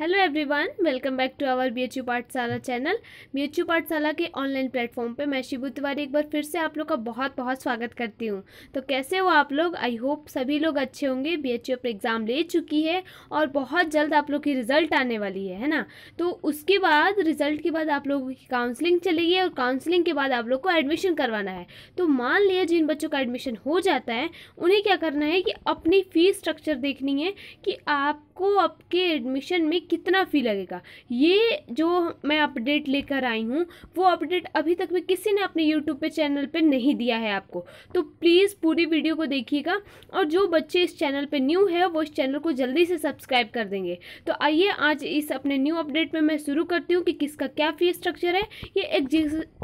hello everyone welcome back to our B H U Pathshala channel B H U Pathshala के online platform पे मैं शिबू तिवारी एक बार फिर से आप लोग का बहुत बहुत स्वागत करती हूँ तो कैसे हो आप लोग आई होप सभी लोग अच्छे होंगे बी एच यू पर एग्ज़ाम ले चुकी है और बहुत जल्द आप लोग की रिज़ल्ट आने वाली है है ना तो उसके बाद रिज़ल्ट के बाद आप लोगों की काउंसलिंग चलेगी और काउंसलिंग के बाद आप लोग को एडमिशन करवाना है तो मान लिया जिन बच्चों का एडमिशन हो जाता है उन्हें क्या करना है कि अपनी फ़ीस स्ट्रक्चर देखनी है कि आपको आपके एडमिशन में कितना फ़ी लगेगा ये जो मैं अपडेट लेकर आई हूँ वो अपडेट अभी तक भी किसी ने अपने यूट्यूब पे चैनल पे नहीं दिया है आपको तो प्लीज़ पूरी वीडियो को देखिएगा और जो बच्चे इस चैनल पे न्यू है वो इस चैनल को जल्दी से सब्सक्राइब कर देंगे तो आइए आज इस अपने न्यू अपडेट में मैं शुरू करती हूँ कि किसका क्या फ़ी स्ट्रक्चर है ये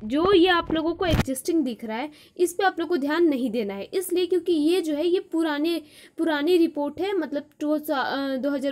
जो ये आप लोगों को एग्जिस्टिंग दिख रहा है इस पर आप लोग को ध्यान नहीं देना है इसलिए क्योंकि ये जो है ये पुराने पुरानी रिपोर्ट है मतलब टू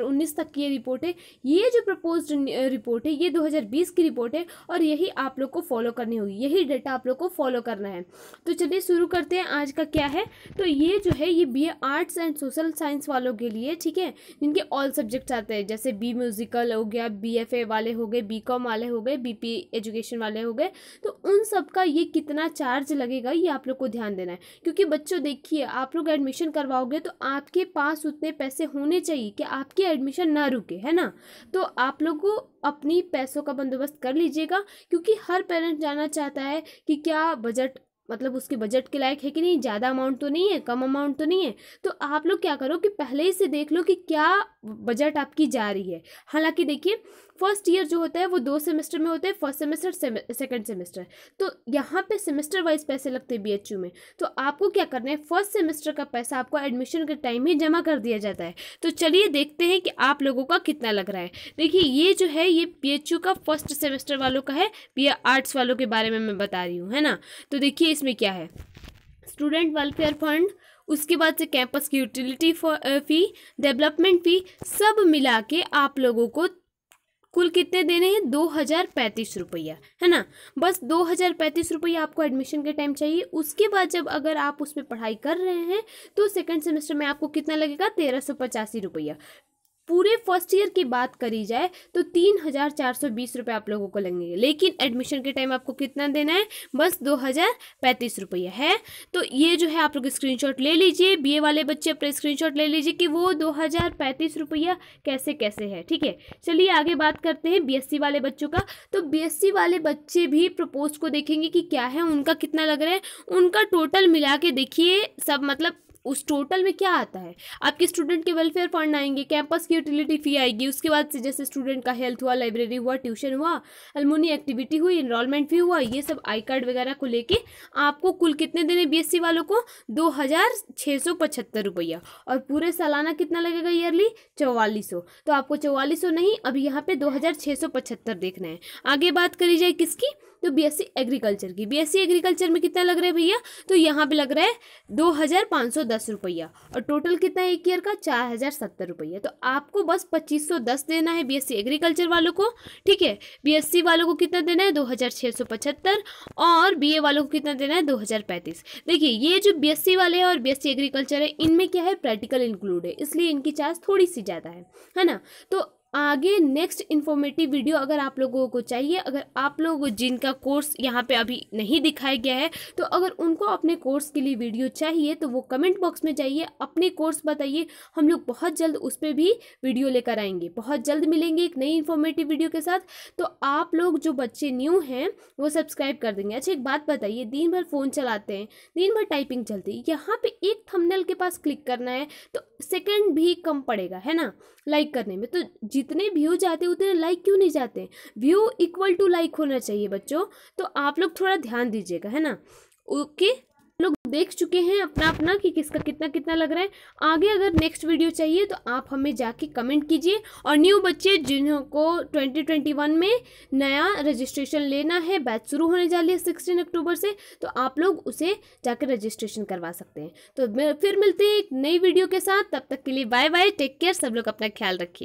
उन्नीस तक की ये रिपोर्ट है ये जो प्रपोज रिपोर्ट है ये 2020 की रिपोर्ट है और यही आप लोग को फॉलो करनी होगी यही डाटा आप लोग को फॉलो करना है तो चलिए शुरू करते हैं आज का क्या है तो ये जो है ये B arts and social science वालों के लिए ठीक है जिनके ऑल सब्जेक्ट्स आते हैं जैसे बी म्यूजिकल हो गया बी वाले हो गए बी वाले हो गए बी एजुकेशन वाले हो गए तो उन सब का ये कितना चार्ज लगेगा ये आप लोग को ध्यान देना है क्योंकि बच्चों देखिए आप लोग एडमिशन करवाओगे तो आपके पास उतने पैसे होने चाहिए कि आपकी एडमिशन ना रुके है ना तो आप लोग अपनी पैसों का बंदोबस्त कर लीजिएगा क्योंकि हर पेरेंट जानना चाहता है कि क्या बजट मतलब उसके बजट के लायक है कि नहीं ज़्यादा अमाउंट तो नहीं है कम अमाउंट तो नहीं है तो आप लोग क्या करो कि पहले ही से देख लो कि क्या बजट आपकी जा रही है हालांकि देखिए फर्स्ट ईयर जो होता है वो दो सेमेस्टर में होता है फर्स्ट सेमेस्टर सेकेंड सेमेस्टर तो यहाँ पे सेमेस्टर वाइज पैसे लगते हैं बी में तो आपको क्या करना है फर्स्ट सेमेस्टर का पैसा आपको एडमिशन के टाइम ही जमा कर दिया जाता है तो चलिए देखते हैं कि आप लोगों का कितना लग रहा है देखिए ये जो है ये बी का फर्स्ट सेमेस्टर वालों का है बी आर्ट्स वालों के बारे में मैं बता रही हूँ है ना तो देखिए इसमें क्या है स्टूडेंट वेलफेयर फंड उसके बाद से कैंपस की यूटिलिटी फ़ी डेवलपमेंट फ़ी सब मिला के आप लोगों को कुल कितने देने हैं दो हज़ार पैंतीस रुपया है ना बस दो हज़ार पैंतीस रुपया आपको एडमिशन के टाइम चाहिए उसके बाद जब अगर आप उस पर पढ़ाई कर रहे हैं तो सेकंड सेमेस्टर में आपको कितना लगेगा तेरह सौ पचासी रुपया पूरे फर्स्ट ईयर की बात करी जाए तो तीन हज़ार चार सौ बीस रुपये आप लोगों को लगेंगे लेकिन एडमिशन के टाइम आपको कितना देना है बस दो हज़ार पैंतीस रुपया है तो ये जो है आप लोग स्क्रीनशॉट ले लीजिए बीए वाले बच्चे अपना स्क्रीनशॉट ले लीजिए कि वो दो हज़ार पैंतीस रुपया कैसे कैसे है ठीक है चलिए आगे बात करते हैं बी वाले बच्चों का तो बी वाले बच्चे भी प्रपोज को देखेंगे कि क्या है उनका कितना लग रहा है उनका टोटल मिला के देखिए सब मतलब उस टोटल में क्या आता है आपके स्टूडेंट के वेलफेयर फंड आएंगे कैंपस की यूटिलिटी फी आएगी उसके बाद से जैसे स्टूडेंट का हेल्थ हुआ लाइब्रेरी हुआ ट्यूशन हुआ अलमोनी एक्टिविटी हुई इनरोलमेंट फी हुआ ये सब आई कार्ड वगैरह को लेके आपको कुल कितने देने बी वालों को दो हज़ार छः सौ पचहत्तर रुपया और पूरे सालाना कितना लगेगा ईयरली चौवालीस सौ तो आपको चौवालीस नहीं अभी यहाँ पे दो हज़ार छः सौ पचहत्तर देखना है आगे बात करी जाए किसकी तो बीएससी एग्रीकल्चर की बीएससी एग्रीकल्चर में कितना लग रहा है भैया तो यहाँ पर लग रहा है दो हज़ार पाँच सौ दस रुपया और टोटल कितना है एक ईयर का चार हज़ार सत्तर रुपया तो आपको बस पच्चीस सौ दस देना है बीएससी एग्रीकल्चर वालों को ठीक है बीएससी वालों को कितना देना है दो हज़ार छः सौ पचहत्तर और ए वालों को कितना देना है दो हज़ार पैंतीस देखिए ये जो सी वाले हैं और सी एग्रीकल्चर है इनमें क्या है प्रैक्टिकल इंक्लूड है इसलिए इनकी चार्ज थोड़ी सी ज़्यादा है है ना तो आगे नेक्स्ट इन्फॉर्मेटिव वीडियो अगर आप लोगों को चाहिए अगर आप लोगों को जिनका कोर्स यहाँ पे अभी नहीं दिखाया गया है तो अगर उनको अपने कोर्स के लिए वीडियो चाहिए तो वो कमेंट बॉक्स में जाइए अपने कोर्स बताइए हम लोग बहुत जल्द उस पर भी वीडियो लेकर आएंगे बहुत जल्द मिलेंगे एक नई इन्फॉर्मेटिव वीडियो के साथ तो आप लोग जो बच्चे न्यू हैं वो सब्सक्राइब कर देंगे अच्छा एक बात बताइए दिन भर फ़ोन चलाते हैं दिन भर टाइपिंग चलती है यहाँ पर एक थमनल के पास क्लिक करना है तो सेकेंड भी कम पड़ेगा है ना लाइक करने में तो जित जितने व्यू जाते उतने लाइक क्यों नहीं जाते व्यू इक्वल टू लाइक होना चाहिए बच्चों तो आप लोग थोड़ा ध्यान दीजिएगा है ना ओके लोग देख चुके हैं अपना अपना कि किसका कितना कितना लग रहा है आगे अगर नेक्स्ट वीडियो चाहिए तो आप हमें जाके कमेंट कीजिए और न्यू बच्चे जिनको 2021 में नया रजिस्ट्रेशन लेना है बैच शुरू होने जा रही है सिक्सटीन अक्टूबर से तो आप लोग उसे जाकर रजिस्ट्रेशन करवा सकते हैं तो फिर मिलते हैं एक नई वीडियो के साथ तब तक के लिए बाय बाय टेक केयर सब लोग अपना ख्याल रखिए